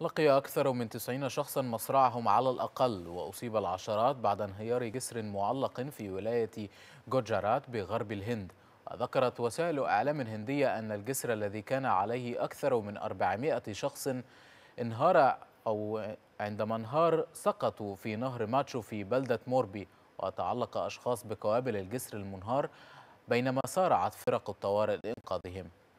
لقي أكثر من 90 شخصا مصرعهم على الأقل وأصيب العشرات بعد انهيار جسر معلق في ولاية جوجرات بغرب الهند ذكرت وسائل إعلام هندية أن الجسر الذي كان عليه أكثر من 400 شخص انهار أو عندما انهار سقطوا في نهر ماتشو في بلدة موربي وتعلق أشخاص بقوابل الجسر المنهار بينما سارعت فرق الطوارئ لإنقاذهم